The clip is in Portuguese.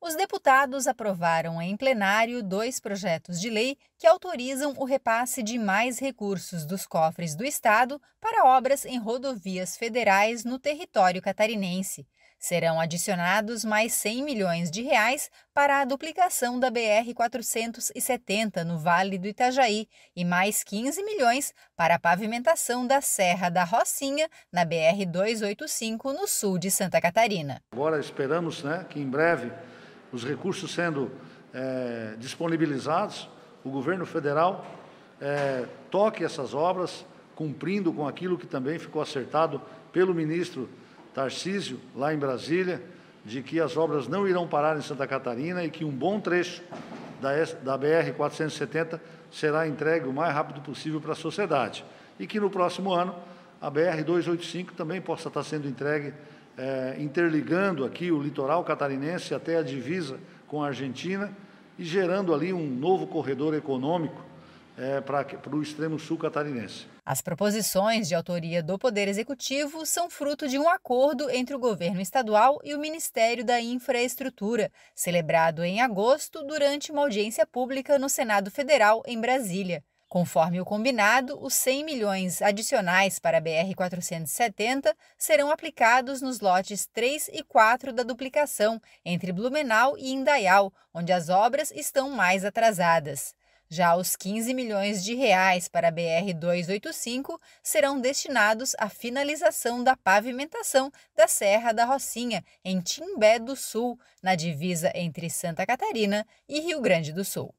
Os deputados aprovaram em plenário dois projetos de lei que autorizam o repasse de mais recursos dos cofres do Estado para obras em rodovias federais no território catarinense. Serão adicionados mais 100 milhões de reais para a duplicação da BR-470 no Vale do Itajaí e mais 15 milhões para a pavimentação da Serra da Rocinha na BR-285 no sul de Santa Catarina. Agora esperamos né, que em breve os recursos sendo é, disponibilizados, o governo federal é, toque essas obras, cumprindo com aquilo que também ficou acertado pelo ministro Tarcísio, lá em Brasília, de que as obras não irão parar em Santa Catarina e que um bom trecho da, BR-470 será entregue o mais rápido possível para a sociedade. E que no próximo ano a BR-285 também possa estar sendo entregue, eh, interligando aqui o litoral catarinense até a divisa com a Argentina e gerando ali um novo corredor econômico é, para o extremo sul catarinense. As proposições de autoria do Poder Executivo são fruto de um acordo entre o governo estadual e o Ministério da Infraestrutura, celebrado em agosto durante uma audiência pública no Senado Federal, em Brasília. Conforme o combinado, os 100 milhões adicionais para a BR-470 serão aplicados nos lotes 3 e 4 da duplicação, entre Blumenau e Indaial, onde as obras estão mais atrasadas. Já os 15 milhões de reais para a BR 285 serão destinados à finalização da pavimentação da Serra da Rocinha, em Timbé do Sul, na divisa entre Santa Catarina e Rio Grande do Sul.